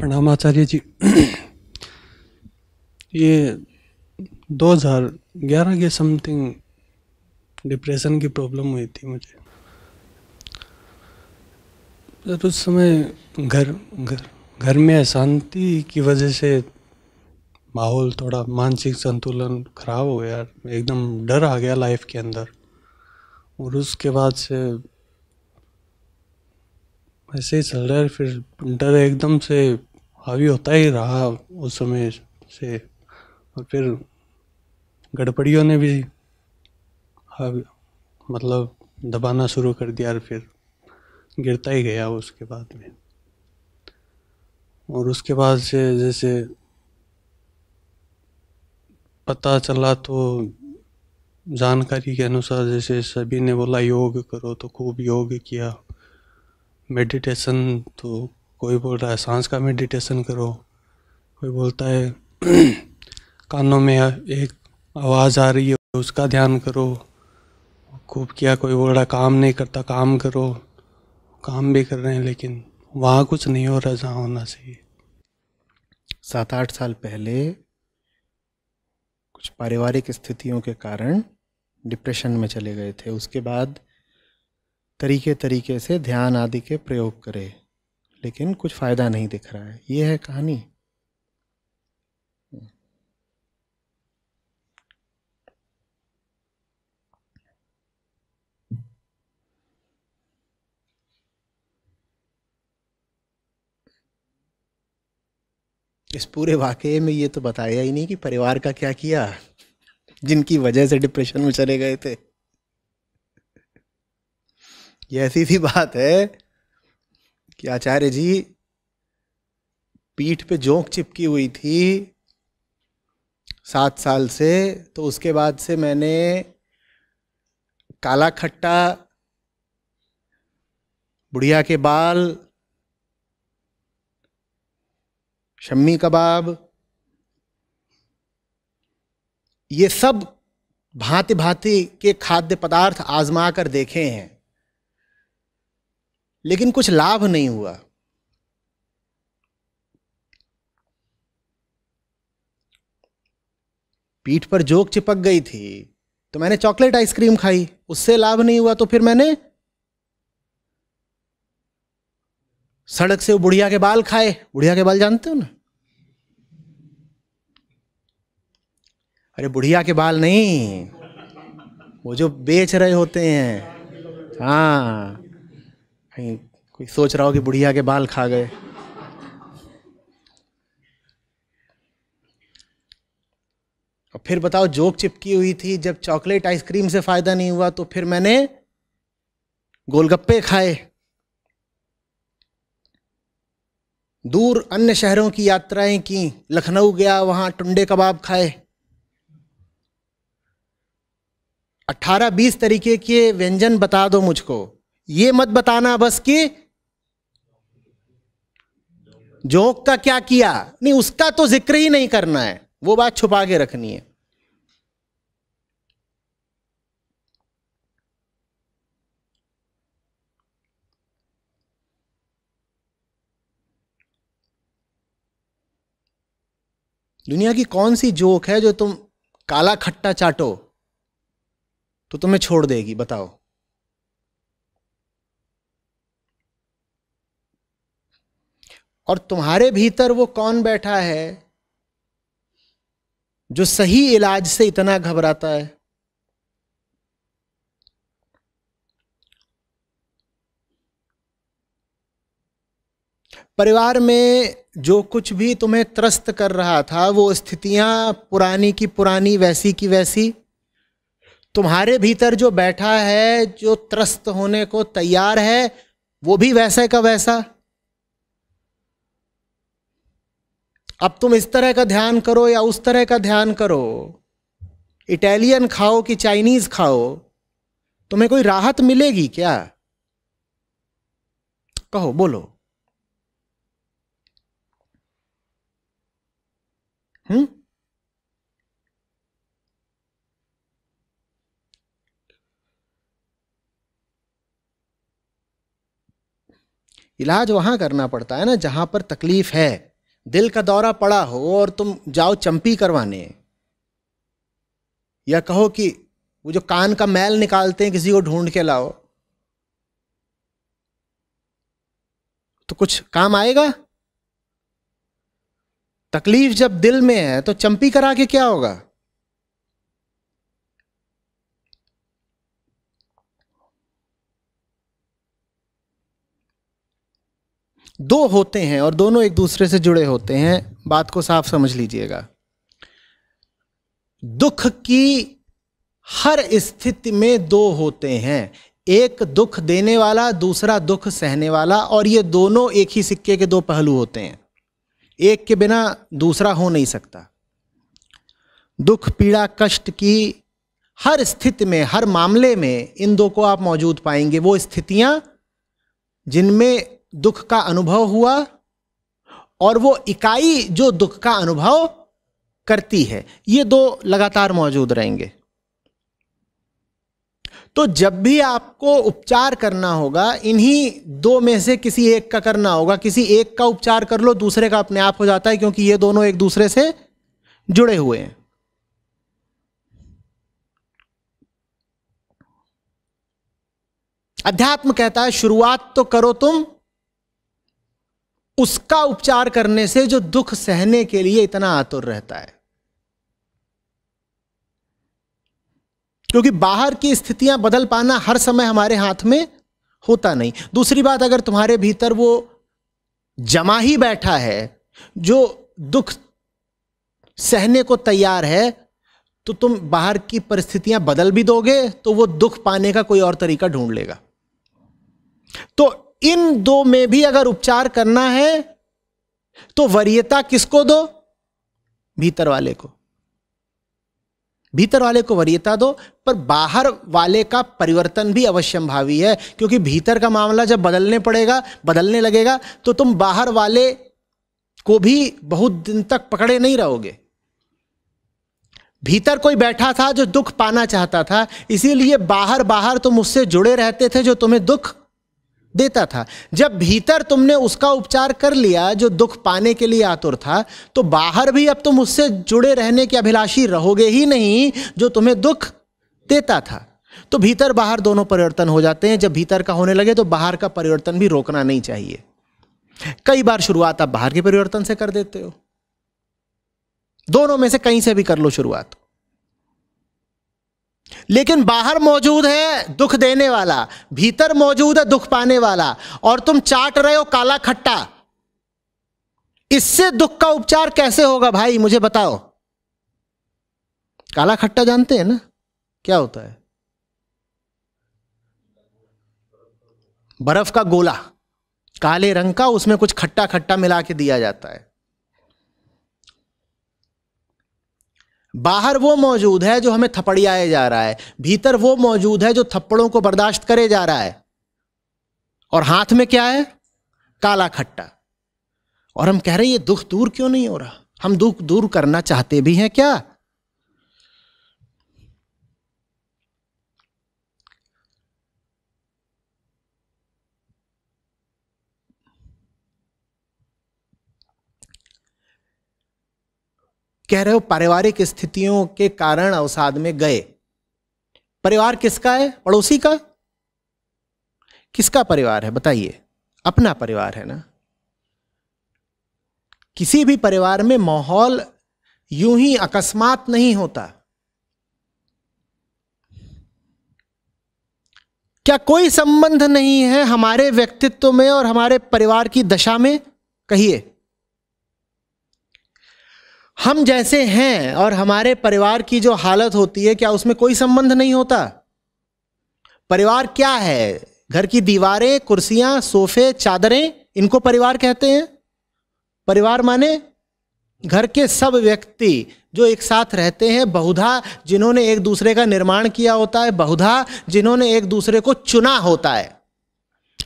प्रणाम आचार्य जी ये 2011 के समथिंग डिप्रेशन की प्रॉब्लम हुई थी मुझे तो उस समय घर घर घर में अशांति की वजह से माहौल थोड़ा मानसिक संतुलन खराब हो गया एकदम डर आ गया लाइफ के अंदर और उसके बाद से ऐसे ही चल रहा है फिर डर एकदम से हावी होता ही रहा उस समय से और फिर गड़बड़ियों ने भी हावी मतलब दबाना शुरू कर दिया और फिर गिरता ही गया उसके बाद में और उसके बाद से जैसे पता चला तो जानकारी के अनुसार जैसे सभी ने बोला योग करो तो खूब योग किया मेडिटेशन तो कोई बोल रहा है सांस का मेडिटेशन करो कोई बोलता है कानों में एक आवाज़ आ रही है उसका ध्यान करो खूब किया कोई बोल रहा काम नहीं करता काम करो काम भी कर रहे हैं लेकिन वहाँ कुछ नहीं हो रहा जहाँ होना चाहिए सात आठ साल पहले कुछ पारिवारिक स्थितियों के कारण डिप्रेशन में चले गए थे उसके बाद तरीके तरीके से ध्यान आदि के प्रयोग करें लेकिन कुछ फ़ायदा नहीं दिख रहा है ये है कहानी इस पूरे वाक्य में ये तो बताया ही नहीं कि परिवार का क्या किया जिनकी वजह से डिप्रेशन में चले गए थे ये ऐसी सी बात है कि आचार्य जी पीठ पे जोंक चिपकी हुई थी सात साल से तो उसके बाद से मैंने काला खट्टा बुढ़िया के बाल शम्मी कबाब ये सब भांति भांति के खाद्य पदार्थ आजमा कर देखे हैं लेकिन कुछ लाभ नहीं हुआ पीठ पर जोक चिपक गई थी तो मैंने चॉकलेट आइसक्रीम खाई उससे लाभ नहीं हुआ तो फिर मैंने सड़क से वो बुढ़िया के बाल खाए बुढ़िया के बाल जानते हो ना अरे बुढ़िया के बाल नहीं वो जो बेच रहे होते हैं हाँ कहीं कोई सोच रहा हो कि बुढ़िया के बाल खा गए और फिर बताओ जोक चिपकी हुई थी जब चॉकलेट आइसक्रीम से फायदा नहीं हुआ तो फिर मैंने गोलगप्पे खाए दूर अन्य शहरों की यात्राएं की लखनऊ गया वहां टुंडे कबाब खाए 18-20 तरीके के व्यंजन बता दो मुझको ये मत बताना बस कि जोक का क्या किया नहीं उसका तो जिक्र ही नहीं करना है वो बात छुपा के रखनी है दुनिया की कौन सी जोक है जो तुम काला खट्टा चाटो तो तुम्हें छोड़ देगी बताओ और तुम्हारे भीतर वो कौन बैठा है जो सही इलाज से इतना घबराता है परिवार में जो कुछ भी तुम्हें त्रस्त कर रहा था वो स्थितियां पुरानी की पुरानी वैसी की वैसी तुम्हारे भीतर जो बैठा है जो त्रस्त होने को तैयार है वो भी वैसे का वैसा अब तुम इस तरह का ध्यान करो या उस तरह का ध्यान करो इटालियन खाओ कि चाइनीज खाओ तुम्हें कोई राहत मिलेगी क्या कहो बोलो हम्म इलाज वहां करना पड़ता है ना जहां पर तकलीफ है दिल का दौरा पड़ा हो और तुम जाओ चंपी करवाने या कहो कि वो जो कान का मैल निकालते हैं किसी को ढूंढ के लाओ तो कुछ काम आएगा तकलीफ जब दिल में है तो चंपी करा के क्या होगा दो होते हैं और दोनों एक दूसरे से जुड़े होते हैं बात को साफ समझ लीजिएगा दुख की हर स्थिति में दो होते हैं एक दुख देने वाला दूसरा दुख सहने वाला और ये दोनों एक ही सिक्के के दो पहलू होते हैं एक के बिना दूसरा हो नहीं सकता दुख पीड़ा कष्ट की हर स्थिति में हर मामले में इन दो को आप मौजूद पाएंगे वो स्थितियां जिनमें दुख का अनुभव हुआ और वो इकाई जो दुख का अनुभव करती है ये दो लगातार मौजूद रहेंगे तो जब भी आपको उपचार करना होगा इन्हीं दो में से किसी एक का करना होगा किसी एक का उपचार कर लो दूसरे का अपने आप हो जाता है क्योंकि ये दोनों एक दूसरे से जुड़े हुए हैं अध्यात्म कहता है शुरुआत तो करो तुम उसका उपचार करने से जो दुख सहने के लिए इतना आतुर रहता है क्योंकि बाहर की स्थितियां बदल पाना हर समय हमारे हाथ में होता नहीं दूसरी बात अगर तुम्हारे भीतर वो जमा ही बैठा है जो दुख सहने को तैयार है तो तुम बाहर की परिस्थितियां बदल भी दोगे तो वो दुख पाने का कोई और तरीका ढूंढ लेगा तो इन दो में भी अगर उपचार करना है तो वरीयता किसको दो भीतर वाले को भीतर वाले को वरीयता दो पर बाहर वाले का परिवर्तन भी अवश्यम भावी है क्योंकि भीतर का मामला जब बदलने पड़ेगा बदलने लगेगा तो तुम बाहर वाले को भी बहुत दिन तक पकड़े नहीं रहोगे भीतर कोई बैठा था जो दुख पाना चाहता था इसीलिए बाहर बाहर तुम उससे जुड़े रहते थे जो तुम्हें दुख देता था जब भीतर तुमने उसका उपचार कर लिया जो दुख पाने के लिए आतुर था तो बाहर भी अब तुम उससे जुड़े रहने की अभिलाषी रहोगे ही नहीं जो तुम्हें दुख देता था तो भीतर बाहर दोनों परिवर्तन हो जाते हैं जब भीतर का होने लगे तो बाहर का परिवर्तन भी रोकना नहीं चाहिए कई बार शुरुआत आप बाहर के परिवर्तन से कर देते हो दोनों में से कहीं से भी कर लो शुरुआत लेकिन बाहर मौजूद है दुख देने वाला भीतर मौजूद है दुख पाने वाला और तुम चाट रहे हो काला खट्टा इससे दुख का उपचार कैसे होगा भाई मुझे बताओ काला खट्टा जानते हैं ना क्या होता है बर्फ का गोला काले रंग का उसमें कुछ खट्टा खट्टा मिला के दिया जाता है बाहर वो मौजूद है जो हमें थपड़ियाए जा रहा है भीतर वो मौजूद है जो थप्पड़ों को बर्दाश्त करे जा रहा है और हाथ में क्या है काला खट्टा और हम कह रहे हैं ये दुख दूर क्यों नहीं हो रहा हम दुख दूर करना चाहते भी हैं क्या कह रहे हो पारिवारिक स्थितियों के कारण अवसाद में गए परिवार किसका है पड़ोसी का किसका परिवार है बताइए अपना परिवार है ना किसी भी परिवार में माहौल यूं ही अकस्मात नहीं होता क्या कोई संबंध नहीं है हमारे व्यक्तित्व में और हमारे परिवार की दशा में कहिए हम जैसे हैं और हमारे परिवार की जो हालत होती है क्या उसमें कोई संबंध नहीं होता परिवार क्या है घर की दीवारें कुर्सियां सोफे चादरें इनको परिवार कहते हैं परिवार माने घर के सब व्यक्ति जो एक साथ रहते हैं बहुधा जिन्होंने एक दूसरे का निर्माण किया होता है बहुधा जिन्होंने एक दूसरे को चुना होता है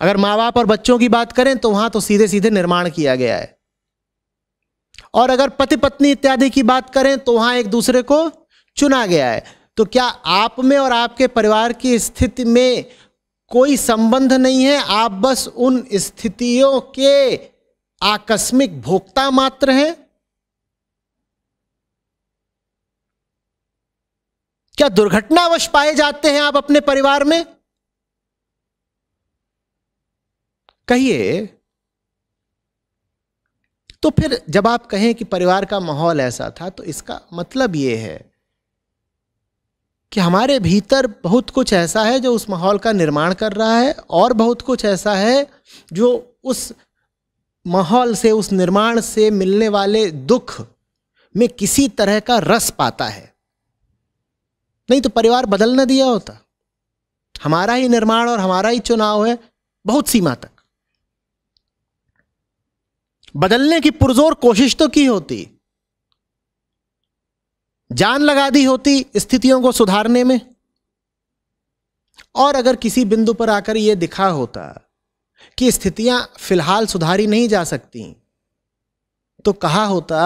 अगर माँ बाप और बच्चों की बात करें तो वहाँ तो सीधे सीधे निर्माण किया गया है और अगर पति पत्नी इत्यादि की बात करें तो वहां एक दूसरे को चुना गया है तो क्या आप में और आपके परिवार की स्थिति में कोई संबंध नहीं है आप बस उन स्थितियों के आकस्मिक भोक्ता मात्र हैं क्या दुर्घटनावश पाए जाते हैं आप अपने परिवार में कहिए तो फिर जब आप कहें कि परिवार का माहौल ऐसा था तो इसका मतलब ये है कि हमारे भीतर बहुत कुछ ऐसा है जो उस माहौल का निर्माण कर रहा है और बहुत कुछ ऐसा है जो उस माहौल से उस निर्माण से मिलने वाले दुख में किसी तरह का रस पाता है नहीं तो परिवार बदल ना दिया होता हमारा ही निर्माण और हमारा ही चुनाव है बहुत सीमा तक बदलने की पुरजोर कोशिश तो की होती जान लगा दी होती स्थितियों को सुधारने में और अगर किसी बिंदु पर आकर यह दिखा होता कि स्थितियां फिलहाल सुधारी नहीं जा सकती तो कहा होता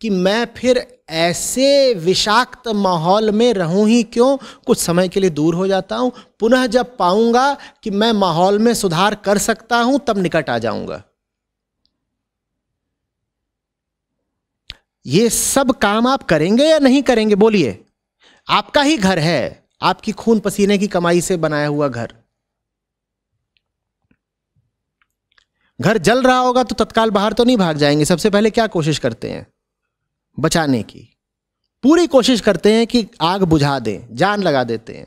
कि मैं फिर ऐसे विषाक्त माहौल में रहूं ही क्यों कुछ समय के लिए दूर हो जाता हूं पुनः जब पाऊंगा कि मैं माहौल में सुधार कर सकता हूं तब निकट आ जाऊंगा ये सब काम आप करेंगे या नहीं करेंगे बोलिए आपका ही घर है आपकी खून पसीने की कमाई से बनाया हुआ घर घर जल रहा होगा तो तत्काल बाहर तो नहीं भाग जाएंगे सबसे पहले क्या कोशिश करते हैं बचाने की पूरी कोशिश करते हैं कि आग बुझा दें जान लगा देते हैं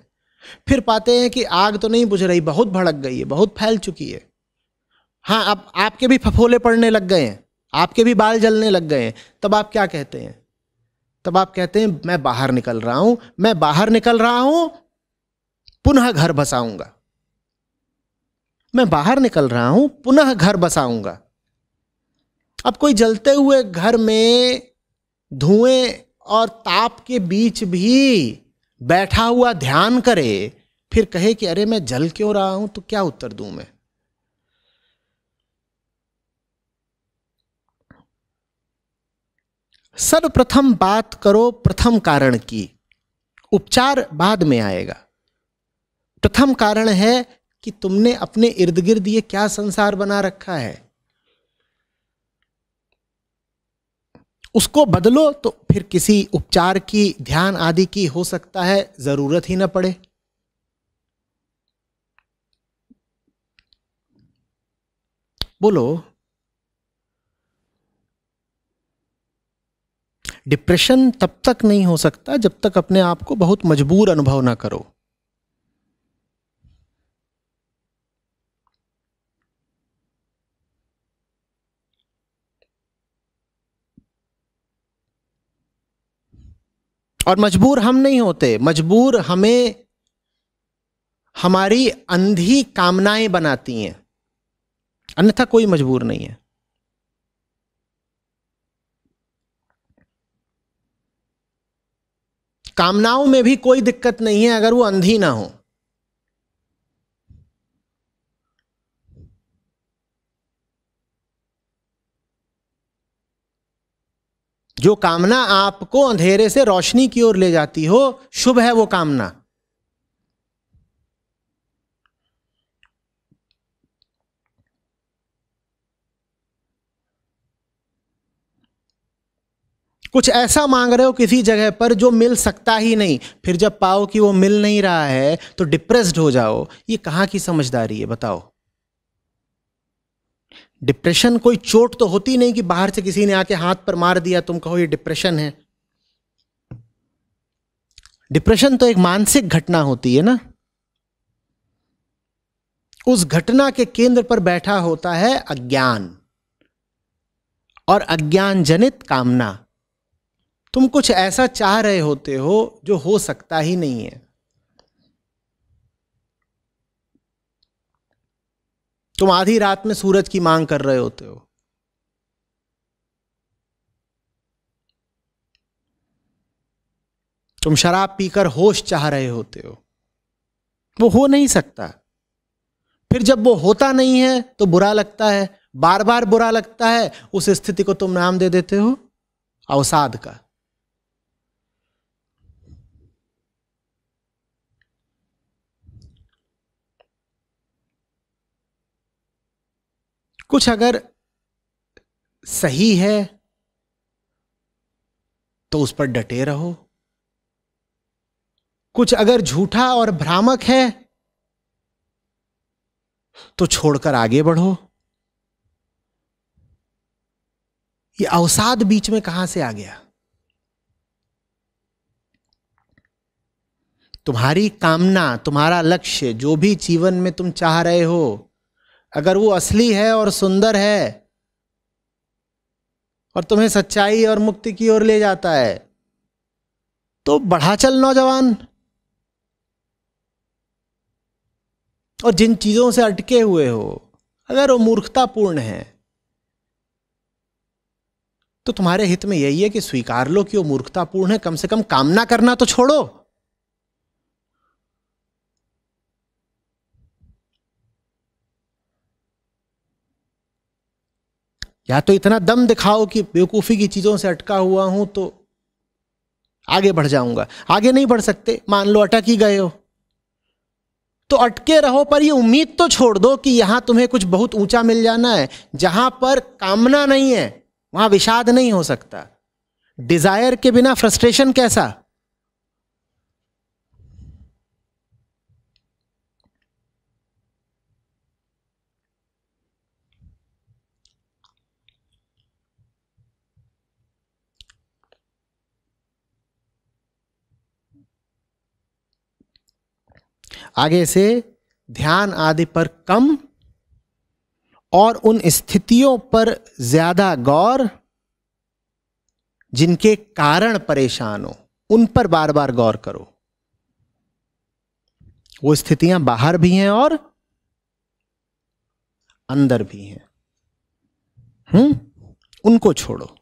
फिर पाते हैं कि आग तो नहीं बुझ रही बहुत भड़क गई है बहुत फैल चुकी है हाँ अब आप, आपके भी फफोले पड़ने लग गए हैं आपके भी बाल जलने लग गए हैं तब आप क्या कहते हैं तब आप कहते हैं मैं बाहर निकल रहा हूं मैं बाहर निकल रहा हूं पुनः घर बसाऊंगा मैं बाहर निकल रहा हूं पुनः घर बसाऊंगा अब कोई जलते हुए घर में धुएं और ताप के बीच भी बैठा हुआ ध्यान करे फिर कहे कि अरे मैं जल क्यों रहा हूं तो क्या उत्तर दूं मैं सर्वप्रथम बात करो प्रथम कारण की उपचार बाद में आएगा प्रथम कारण है कि तुमने अपने इर्द गिर्द ये क्या संसार बना रखा है उसको बदलो तो फिर किसी उपचार की ध्यान आदि की हो सकता है जरूरत ही ना पड़े बोलो डिप्रेशन तब तक नहीं हो सकता जब तक अपने आप को बहुत मजबूर अनुभव ना करो और मजबूर हम नहीं होते मजबूर हमें हमारी अंधी कामनाएं बनाती हैं अन्यथा कोई मजबूर नहीं है कामनाओं में भी कोई दिक्कत नहीं है अगर वो अंधी ना हो जो कामना आपको अंधेरे से रोशनी की ओर ले जाती हो शुभ है वो कामना कुछ ऐसा मांग रहे हो किसी जगह पर जो मिल सकता ही नहीं फिर जब पाओ कि वो मिल नहीं रहा है तो डिप्रेस्ड हो जाओ ये कहाँ की समझदारी है बताओ डिप्रेशन कोई चोट तो होती नहीं कि बाहर से किसी ने आके हाथ पर मार दिया तुम कहो ये डिप्रेशन है डिप्रेशन तो एक मानसिक घटना होती है ना उस घटना के केंद्र पर बैठा होता है अज्ञान और अज्ञान जनित कामना तुम कुछ ऐसा चाह रहे होते हो जो हो सकता ही नहीं है तुम आधी रात में सूरज की मांग कर रहे होते हो तुम शराब पीकर होश चाह रहे होते हो वो हो नहीं सकता फिर जब वो होता नहीं है तो बुरा लगता है बार बार बुरा लगता है उस स्थिति को तुम नाम दे देते हो अवसाद का कुछ अगर सही है तो उस पर डटे रहो कुछ अगर झूठा और भ्रामक है तो छोड़कर आगे बढ़ो ये अवसाद बीच में कहां से आ गया तुम्हारी कामना तुम्हारा लक्ष्य जो भी जीवन में तुम चाह रहे हो अगर वो असली है और सुंदर है और तुम्हें सच्चाई और मुक्ति की ओर ले जाता है तो बढ़ा चल नौजवान और जिन चीज़ों से अटके हुए हो अगर वो मूर्खतापूर्ण है तो तुम्हारे हित में यही है कि स्वीकार लो कि वो मूर्खतापूर्ण है कम से कम कामना करना तो छोड़ो या तो इतना दम दिखाओ कि बेवकूफ़ी की चीज़ों से अटका हुआ हूं तो आगे बढ़ जाऊंगा आगे नहीं बढ़ सकते मान लो अटक ही गए हो तो अटके रहो पर ये उम्मीद तो छोड़ दो कि यहां तुम्हें कुछ बहुत ऊंचा मिल जाना है जहां पर कामना नहीं है वहां विषाद नहीं हो सकता डिज़ायर के बिना फ्रस्ट्रेशन कैसा आगे से ध्यान आदि पर कम और उन स्थितियों पर ज्यादा गौर जिनके कारण परेशान हो उन पर बार बार गौर करो वो स्थितियां बाहर भी हैं और अंदर भी हैं हम्म उनको छोड़ो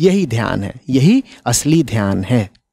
यही ध्यान है यही असली ध्यान है